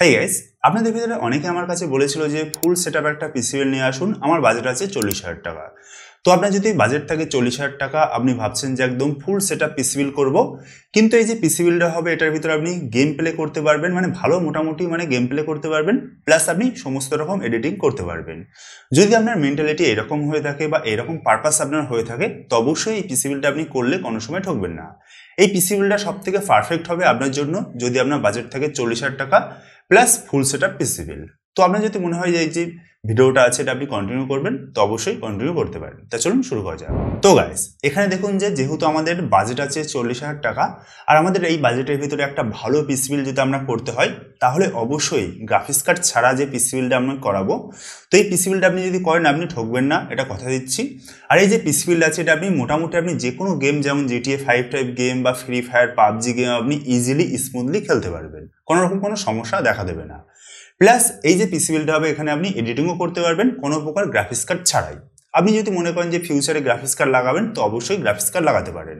হ্যাঁ গাইস আপনাদের ভিতরে অনেকে আমার কাছে বলেছিল যে ফুল সেট একটা পিসিএল নিয়ে আসুন আমার বাজেট আছে চল্লিশ হাজার টাকা তো আপনার যদি বাজেট থাকে চল্লিশ হাজার টাকা আপনি ভাবছেন যে একদম ফুল সেট আপ পিসিবিল করবো কিন্তু এই যে পিসিবিলটা হবে এটার ভিতরে আপনি গেম প্লে করতে পারবেন মানে ভালো মোটামুটি মানে গেম প্লে করতে পারবেন প্লাস আপনি সমস্ত রকম এডিটিং করতে পারবেন যদি আপনার মেন্টালিটি এরকম হয়ে থাকে বা এরকম পারপাস আপনার হয়ে থাকে তো অবশ্যই এই পিসিবিলটা আপনি করলে কোনো সময় ঠকবেন না এই পিসিবিলটা সব থেকে পারফেক্ট হবে আপনার জন্য যদি আপনার বাজেট থাকে চল্লিশ হাজার টাকা plus full set up PC build তো আপনার যদি মনে হয় যে ভিডিওটা আছে এটা আপনি কন্টিনিউ করবেন তো অবশ্যই কন্টিনিউ করতে পারেন তা চলুন শুরু করা যাক তো গাইস এখানে দেখুন যে যেহেতু আমাদের বাজেট আছে চল্লিশ হাজার টাকা আর আমাদের এই বাজেটের ভিতরে একটা ভালো পিসবিল যদি আমরা করতে হয় তাহলে অবশ্যই গ্রাফিক্স কার্ড ছাড়া যে পিসবিলটা আমরা করাবো তো এই পিসবিলটা আপনি যদি করেন আপনি ঠকবেন না এটা কথা দিচ্ছি আর এই যে পিসবিলটা আছে এটা আপনি মোটামুটি আপনি যে কোনো গেম যেমন জিটিএ ফাইভ টাইপ গেম বা ফ্রি ফায়ার পাবজি গেম আপনি ইজিলি স্মুথলি খেলতে পারবেন কোনোরকম কোনো সমস্যা দেখা দেবে না প্লাস এই যে পিসিবিলটা হবে এখানে আপনি এডিটিংও করতে পারবেন কোনো প্রকার গ্রাফিক্স কার্ড ছাড়াই আপনি যদি মনে করেন যে ফিউচারে গ্রাফিক্স কার্ড লাগাবেন তো অবশ্যই গ্রাফিক্স কার্ড লাগাতে পারেন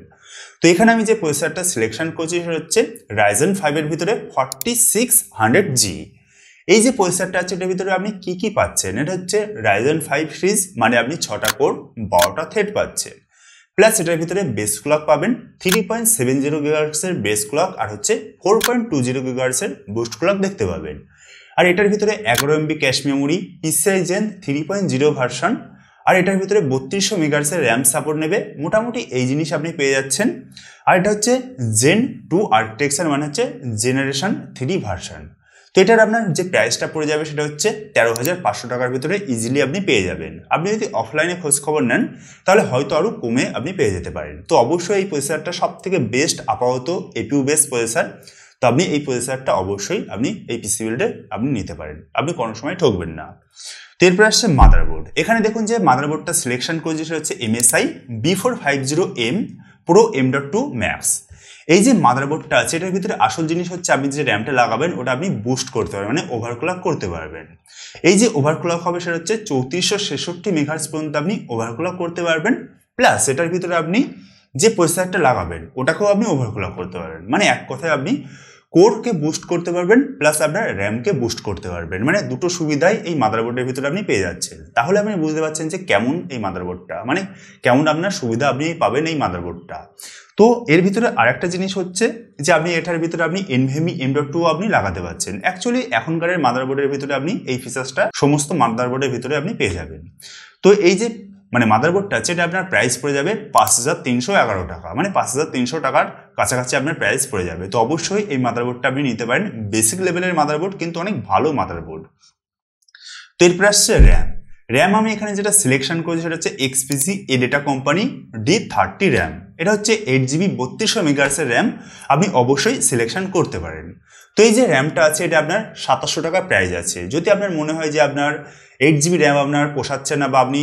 তো এখানে আমি যে প্রসেসরটা সিলেকশন করছি সেটা হচ্ছে রাইজেন ফাইভের ভিতরে ফর্টি সিক্স হান্ড্রেড জি এই যে প্রসেসরটা আছে এটার ভিতরে আপনি কি কি পাচ্ছেন এটা হচ্ছে রাইজেন ফাইভ সিরিজ মানে আপনি ছটা কোর বারোটা থ্রেড পাচ্ছেন প্লাস এটার ভিতরে বেস ক্লক পাবেন থ্রি পয়েন্ট সেভেন জিরো গিগার্সের বেস ক্লক আর হচ্ছে ফোর পয়েন্ট টু জিরো গিগার্সের বুস্ট ক্লক দেখতে পাবেন আর এটার ভিতরে এগারো MB cache memory PCI gen three point zero version আর এটার ভিতরে বত্রিশশো মেগার্সের র্যাম সাপোর্ট নেবে মোটামুটি এই জিনিস আপনি পেয়ে যাচ্ছেন আর এটা হচ্ছে জেন টু আর্কিটেকচার মানে হচ্ছে জেনারেশন থ্রি ভার্সন তো এটার আপনার যে প্রাইসটা পড়ে যাবে সেটা হচ্ছে তেরো হাজার পাঁচশো টাকার ভিতরে ইজিলি আপনি পেয়ে যাবেন আপনি যদি অফলাইনে খোঁজখবর নেন তাহলে হয়তো আরও কমে আপনি পেয়ে যেতে পারেন তো অবশ্যই এই প্রসেসারটা সব থেকে বেস্ট আপাতত এপিউ বেস্ট প্রসেসার তো আপনি এই প্রসেসারটা অবশ্যই আপনি এই পিসি বিল্ডে আপনি নিতে পারেন আপনি কোনো সময় ঠকবেন না তো এরপরে আসছে মাদারবোর্ড এখানে দেখুন যে মাদারবোর্ডটা সিলেকশন করেছে সেটা হচ্ছে MSI B four five zero M pro M dot two max এই যে মাদারবোর্ডটা আছে এটার ভিতরে আসল জিনিস হচ্ছে আপনি যে র্যামটা লাগাবেন ওটা আপনি বুস্ট করতে পারবেন মানে ওভারক্লক করতে পারবেন এই যে ওভারক্লক হবে সেটা হচ্ছে চৌত্রিশশো ছেষট্টি মেঘার্স পর্যন্ত আপনি ওভারক্লক করতে পারবেন প্লাস এটার ভিতরে আপনি যে প্রসেসারটা লাগাবেন ওটাকেও আপনি ওভারক্লক করতে পারবেন মানে এক কথায় আপনি কোরকে বুস্ট করতে পারবেন প্লাস আপনার র্যামকে বুস্ট করতে পারবেন মানে দুটো সুবিধাই এই মাদারবোর্ডের ভিতরে আপনি পেয়ে যাচ্ছেন তাহলে আপনি বুঝতে পারছেন যে কেমন এই মাদারবোর্ডটা মানে কেমন আপনার সুবিধা আপনি পাবেন এই মাদারবোর্ডটা তো এর ভিতরে আরেকটা জিনিস হচ্ছে যে আপনি এটার ভিতরে আপনি এনভেমি এম ডট টু আপনি লাগাতে পারছেন অ্যাকচুয়ালি এখনকার মাদারবোর্ডের ভিতরে আপনি এই ফিচার্সটা সমস্ত মাদারবোর্ডের ভিতরে আপনি পেয়ে যাবেন তো এই যে মানে মাদারবোর্ডটা আছে আপনার প্রাইস পড়ে যাবে পাঁচ হাজার তিনশো এগারো টাকা মানে পাঁচ হাজার তিনশো টাকার কাছাকাছি আপনার প্রাইস পড়ে যাবে তো অবশ্যই এই মাদারবোর্ডটা আপনি নিতে পারেন বেসিক লেভেলের মাদারবোর্ড কিন্তু অনেক ভালো মাদারবোর্ড তো এরপরে আসছে র্যাম র্যাম আমি এখানে যেটা সিলেকশন করেছি সেটা হচ্ছে XPC A data company D thirty RAM এটা হচ্ছে এইট জিবি বত্রিশশো মেগার্সের র্যাম আপনি অবশ্যই সিলেকশন করতে পারেন তো এই যে র্যামটা আছে এটা আপনার সাতাশশো টাকা প্রাইজ আছে যদি আপনার মনে হয় যে আপনার এইট জিবি র্যাম আপনার পোষাচ্ছে না বা আপনি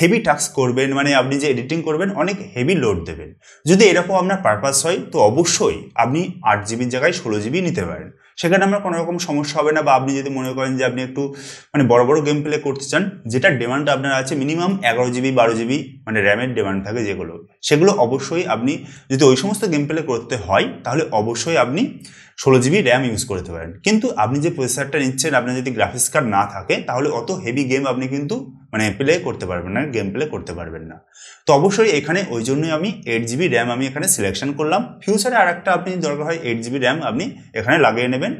হেভি টাস্ক করবেন মানে আপনি যে এডিটিং করবেন অনেক হেভি লোড দেবেন যদি এরকম আপনার পারপাস হয় তো অবশ্যই আপনি আট জিবির জায়গায় ষোলো জিবি নিতে পারেন সেখানে আমার কোনো রকম সমস্যা হবে না বা আপনি যদি মনে করেন যে আপনি একটু মানে বড় বড় গেম প্লে করতে চান যেটা ডিমান্ড আপনার আছে মিনিমাম এগারো জিবি বারো জিবি মানে র্যামের ডিমান্ড থাকে যেগুলো সেগুলো অবশ্যই আপনি যদি ওই সমস্ত গেম প্লে করতে হয় তাহলে অবশ্যই আপনি ষোলো জিবি র্যাম ইউজ করতে পারেন কিন্তু আপনি যে প্রসেসারটা নিচ্ছেন আপনার যদি গ্রাফিক্স কার্ড না থাকে তাহলে অত হেভি গেম আপনি কিন্তু মানে প্লে করতে পারবেন না গেম প্লে করতে পারবেন না তো অবশ্যই এখানে ওই জন্যই আমি এইট জিবি র্যাম আমি এখানে সিলেকশন করলাম ফিউচারে আর একটা আপনি দরকার হয় এইট জিবি র্যাম আপনি এখানে লাগিয়ে নেবেন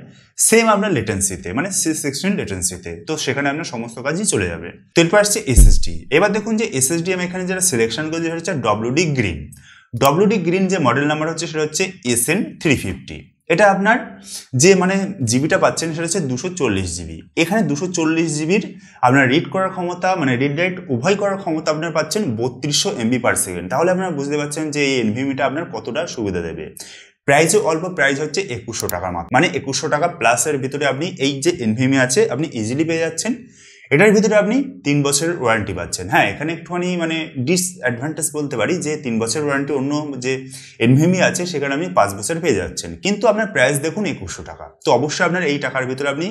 সেম আপনার লেটেন্সিতে মানে সিক্সটিন লেটেন্সিতে তো সেখানে আপনার সমস্ত কাজই চলে যাবে তো এরপর আসছে এসএসডি এবার দেখুন যে এসএসডি আমি এখানে যেটা সিলেকশন করেছি সেটা হচ্ছে ডব্লিউডি গ্রিন ডব্লিউডি গ্রিন যে মডেল নাম্বার হচ্ছে সেটা হচ্ছে এস এন থ্রি ফিফটি এটা আপনার যে মানে জিবিটা পাচ্ছেন সেটা হচ্ছে দুশো চল্লিশ জিবি এখানে দুশো চল্লিশ জিবির আপনার রিড করার ক্ষমতা মানে রিড রাইট উভয় করার ক্ষমতা আপনার পাচ্ছেন বত্রিশশো এমবি পার সেকেন্ড তাহলে আপনারা বুঝতে পারছেন যে এই এনভিমিটা আপনার কতটা সুবিধা দেবে প্রাইসও অল্প প্রাইস হচ্ছে একুশশো টাকার মাত্র মানে একুশশো টাকা প্লাসের ভিতরে আপনি এই যে এনভিএমি আছে আপনি ইজিলি পেয়ে যাচ্ছেন এটার ভিতরে আপনি তিন বছরের ওয়ারেন্টি পাচ্ছেন হ্যাঁ এখানে একটুখানি মানে ডিসঅ্যাডভান্টেজ বলতে পারি যে তিন বছর ওয়ারেন্টি অন্য যে এনভিএমই আছে সেখানে আপনি পাঁচ বছর পেয়ে যাচ্ছেন কিন্তু আপনার প্রাইস দেখুন একুশশো টাকা তো অবশ্যই আপনার এই টাকার ভিতরে আপনি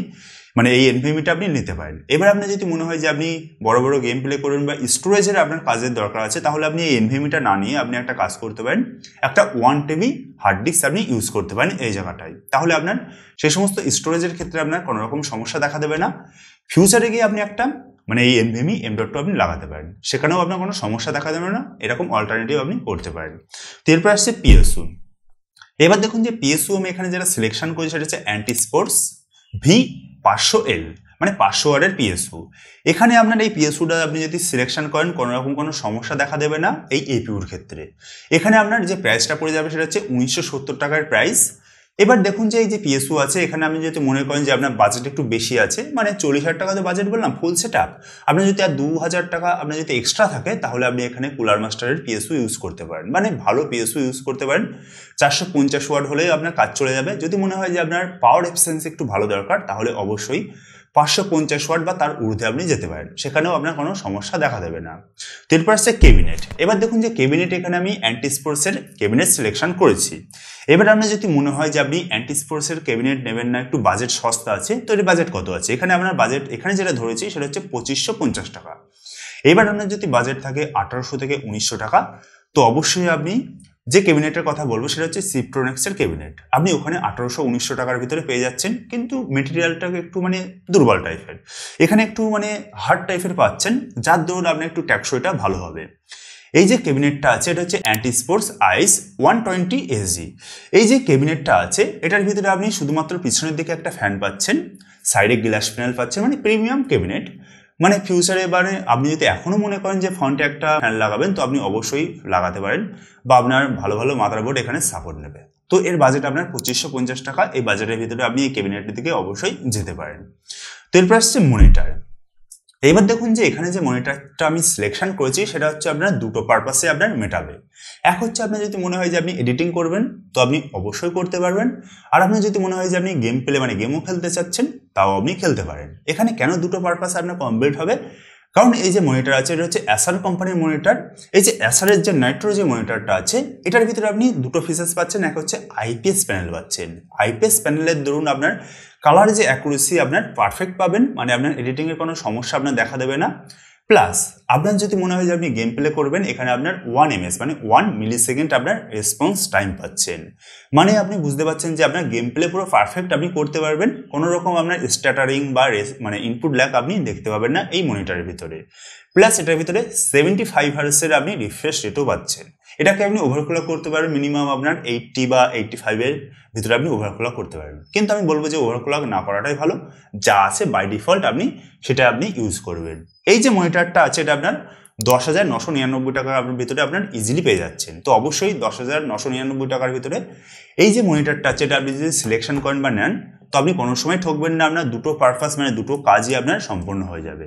মানে এই এনভিমিটা আপনি নিতে পারেন এবার আপনি যদি মনে হয় যে আপনি বড় বড় গেম প্লে করুন বা স্টোরেজের আপনার কাজের দরকার আছে তাহলে আপনি এই এনভিমিটা না নিয়ে আপনি একটা কাজ করতে পারেন একটা ওয়ান টেবি হার্ড ডিস্ক আপনি ইউজ করতে পারেন এই জায়গাটায় তাহলে আপনার সেই সমস্ত স্টোরেজের ক্ষেত্রে আপনার কোনো রকম সমস্যা দেখা দেবে না ফিউচারে গিয়ে আপনি একটা মানে এই এমভিমি এম ডট টু আপনি লাগাতে পারেন সেখানেও আপনার কোনো সমস্যা দেখা দেবে না এরকম অল্টারনেটিভ আপনি করতে পারেন তো এরপর আসছে পিএসু এবার দেখুন যে পিএসও আমি এখানে যেটা সিলেকশন করেছি সেটা হচ্ছে অ্যান্টি স্পোর্টস ভি পাঁচশো এল মানে পাঁচশো ওয়ার্ডের পিএসইউ এখানে আপনার এই পিএসইউটা আপনি যদি সিলেকশন করেন কোনো রকম কোনো সমস্যা দেখা দেবে না এই এপিউর ক্ষেত্রে এখানে আপনার যে প্রাইসটা পড়ে যাবে সেটা হচ্ছে উনিশশো টাকার প্রাইস এবার দেখুন যে এই যে পিএসও আছে এখানে আপনি যেহেতু মনে করেন যে আপনার বাজেট একটু বেশি আছে মানে চল্লিশ হাজার টাকা তো বাজেট বললাম ফুল সেট আপ আপনার যদি আর দু হাজার টাকা আপনার যদি এক্সট্রা থাকে তাহলে আপনি এখানে কুলার মাস্টারের পিএসও ইউজ করতে পারেন মানে ভালো পিএসও ইউজ করতে পারেন চারশো পঞ্চাশ ওয়াট হলেই আপনার কাজ চলে যাবে যদি মনে হয় যে আপনার পাওয়ার এফিসিয়েন্সি একটু ভালো দরকার তাহলে অবশ্যই পাঁচশো পঞ্চাশ ওয়াট বা তার ঊর্ধ্বে আপনি যেতে পারেন সেখানেও আপনার কোনো সমস্যা দেখা দেবে না তারপর আসছে কেবিনেট এবার দেখুন যে কেবিনেট এখানে আমি অ্যান্টি স্পোর্টসের কেবিনেট সিলেকশন করেছি এবার আপনার যদি মনে হয় যে আপনি অ্যান্টি স্পোর্টসের কেবিনেট নেবেন না একটু বাজেট সস্তা আছে তো এর বাজেট কত আছে এখানে আপনার বাজেট এখানে যেটা ধরেছি সেটা হচ্ছে পঁচিশশো পঞ্চাশ টাকা এবার আপনার যদি বাজেট থাকে আঠারোশো থেকে উনিশশো টাকা তো অবশ্যই আপনি যে ক্যাবিনেটের কথা বলবো সেটা হচ্ছে সিপ্রোনেক্সের ক্যাবিনেট আপনি ওখানে আঠারোশো উনিশশো টাকার ভিতরে পেয়ে যাচ্ছেন কিন্তু মেটেরিয়ালটাকে একটু মানে দুর্বল টাইপের এখানে একটু মানে হার্ড টাইপের পাচ্ছেন যার দরুন আপনার একটু ট্যাক্সইটা ভালো হবে এই যে ক্যাবিনেটটা আছে এটা হচ্ছে Ant Esports ice one twenty SG এই যে ক্যাবিনেটটা আছে এটার ভিতরে আপনি শুধুমাত্র পিছনের দিকে একটা ফ্যান পাচ্ছেন সাইডে গ্লাস প্যানেল পাচ্ছেন মানে প্রিমিয়াম ক্যাবিনেট মানে ফিউচারে এবারে আপনি যদি এখনও মনে করেন যে ফন্টে একটা ফ্যান লাগাবেন তো আপনি অবশ্যই লাগাতে পারেন বা আপনার ভালো ভালো মাদারবোর্ড এখানে সাপোর্ট নেবে তো এর বাজেট আপনার পঁচিশশো পঞ্চাশ টাকা এই বাজেটের ভিতরে আপনি এই ক্যাবিনেটের দিকে অবশ্যই যেতে পারেন তো এরপর আসছে মনিটার এবার দেখুন যে এখানে যে মনিটরটা আমি সিলেকশন করেছি সেটা হচ্ছে আপনার দুটো পারপাসে আপনার মেটাবে এক হচ্ছে আপনার যদি মনে হয় যে আপনি এডিটিং করবেন তো আপনি অবশ্যই করতে পারবেন আর আপনার যদি মনে হয় যে আপনি গেম প্লে মানে গেমও খেলতে চাচ্ছেন তাও আপনি খেলতে পারেন এখানে কেন দুটো পারপাস আপনার কমপ্লিট হবে কারণ এই যে মনিটর আছে এটা হচ্ছে অ্যাসার কোম্পানির মনিটর এই যে অ্যাসারের যে নাইট্রোজেন মনিটারটা মনিটরটা আছে এটার ভিতরে আপনি দুটো ফিচার্স পাচ্ছেন এক হচ্ছে আইপিএস প্যানেল পাচ্ছেন আইপিএস প্যানেলের দরুন আপনার কালার যে অ্যাকুরেসি আপনার পারফেক্ট পাবেন মানে আপনার এডিটিংয়ের কোনো সমস্যা আপনার দেখা দেবে না প্লাস আপনার যদি মনে হয় যে আপনি গেম প্লে করবেন এখানে আপনার ওয়ান এমএস মানে ওয়ান মিলি সেকেন্ড আপনার রেসপন্স টাইম পাচ্ছেন মানে আপনি বুঝতে পারছেন যে আপনার গেম প্লে পুরো পারফেক্ট আপনি করতে পারবেন কোনো রকম আপনার স্ট্যাটারিং বা মানে ইনপুট ল্যাক আপনি দেখতে পাবেন না এই মনিটারের ভিতরে প্লাস এটার ভিতরে সেভেন্টি ফাইভ হার্সের আপনি রিফ্রেশ রেটও পাচ্ছেন এটাকে আপনি ওভারক্লক করতে পারবেন মিনিমাম আপনার এইটটি বা এইটটি ফাইভের ভিতরে আপনি ওভারক্লক করতে পারবেন কিন্তু আমি বলবো যে ওভারক্লক না করাটাই ভালো যা আছে বাই ডিফল্ট আপনি সেটা আপনি ইউজ করবেন এই যে মনিটরটা আছে এটা আপনার দশ হাজার নশো নিরানব্বই টাকার ভিতরে আপনার ইজিলি পেয়ে যাচ্ছেন তো অবশ্যই দশ হাজার নশো নিরানব্বই টাকার ভিতরে এই যে মনিটরটা আছে এটা আপনি যদি সিলেকশন করেন বা নেন তো আপনি কোনো সময় ঠকবেন না আপনার দুটো পারপাস মানে দুটো কাজই আপনার সম্পূর্ণ হয়ে যাবে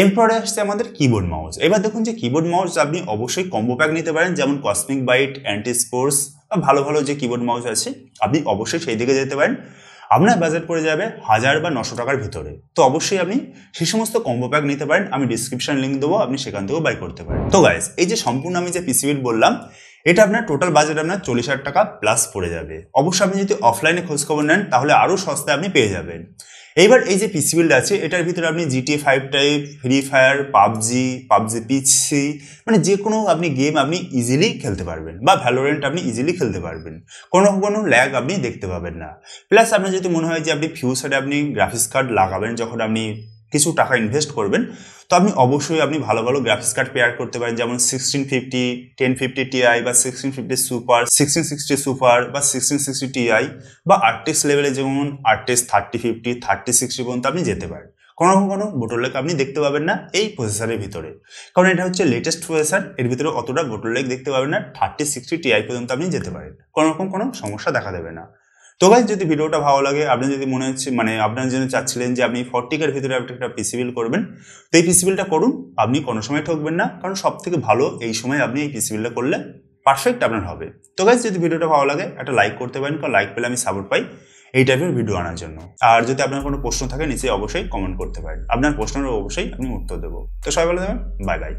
এরপরে আসছে আমাদের কিবোর্ড মাউস এবার দেখুন যে কিবোর্ড মাউস আপনি অবশ্যই কম্বো প্যাক নিতে পারেন যেমন কসমিক বাইট অ্যান্টি স্পোর্টস বা ভালো ভালো যে কিবোর্ড মাউস আছে আপনি অবশ্যই সেই দিকে যেতে পারেন আপনার বাজেট পড়ে যাবে হাজার বা নশো টাকার ভিতরে তো অবশ্যই আপনি সেই সমস্ত কম্বো প্যাক নিতে পারেন আমি ডিসক্রিপশন লিঙ্ক দেবো আপনি সেখান থেকেও বাই করতে পারেন তো গাইস এই যে সম্পূর্ণ আমি যে পিসি বললাম এটা আপনার টোটাল বাজেট আপনার চল্লিশ হাজার টাকা প্লাস পড়ে যাবে অবশ্যই আপনি যদি অফলাইনে খোঁজখবর নেন তাহলে আরও সস্তায় আপনি পেয়ে যাবেন এইবার এই যে পিসি বিল্ড আছে এটার ভিতরে আপনি GT five type free fire PUBG PUBG PC মানে যে কোনো আপনি গেম আপনি ইজিলি খেলতে পারবেন বা ভ্যালোরেন্ট আপনি ইজিলি খেলতে পারবেন কোনো কোনো ল্যাগ আপনি দেখতে পাবেন না প্লাস আপনার যদি মনে হয় যে আপনি ফিউচারে আপনি গ্রাফিক্স কার্ড লাগাবেন যখন আপনি কিছু টাকা ইনভেস্ট করবেন তো আপনি অবশ্যই আপনি ভালো ভালো গ্রাফিক্স কার্ড পেয়ার করতে পারেন যেমন sixteen fifty ten fifty Ti বা sixteen fifty super sixteen sixty super বা সিক্সটিন সিক্সটি টিআই বা আর্টিস্ট লেভেলে যেমন RTX thirty fifty thirty sixty পর্যন্ত আপনি যেতে পারেন কোনো কোনো লেক আপনি দেখতে পাবেন না এই প্রসেসারের ভিতরে কারণ এটা হচ্ছে লেটেস্ট প্রসেসার এর ভিতরে অতটা লেক দেখতে পাবেন না থার্টি সিক্সটি টিআই পর্যন্ত আপনি যেতে পারেন কোনো রকম কোনো সমস্যা দেখা দেবে না তো গাইজ যদি ভিডিওটা ভালো লাগে আপনি যদি মনে হচ্ছে মানে আপনার জন্য চাচ্ছিলেন যে আপনি ফর্টিকের ভিতরে আপনি একটা পিসিবিল করবেন তো এই পিসিবিলটা করুন আপনি কোনো সময় ঠকবেন না কারণ সব থেকে ভালো এই সময় আপনি এই পিসিবিলটা করলে পারফেক্ট আপনার হবে তো গাইজ যদি ভিডিওটা ভালো লাগে একটা লাইক করতে পারেন কারণ লাইক পেলে আমি সাপোর্ট পাই এই টাইপের ভিডিও আনার জন্য আর যদি আপনার কোনো প্রশ্ন থাকে নিচে অবশ্যই কমেন্ট করতে পারেন আপনার প্রশ্নের অবশ্যই আমি উত্তর দেবো তো সবাই ভালো থাকবেন বাই বাই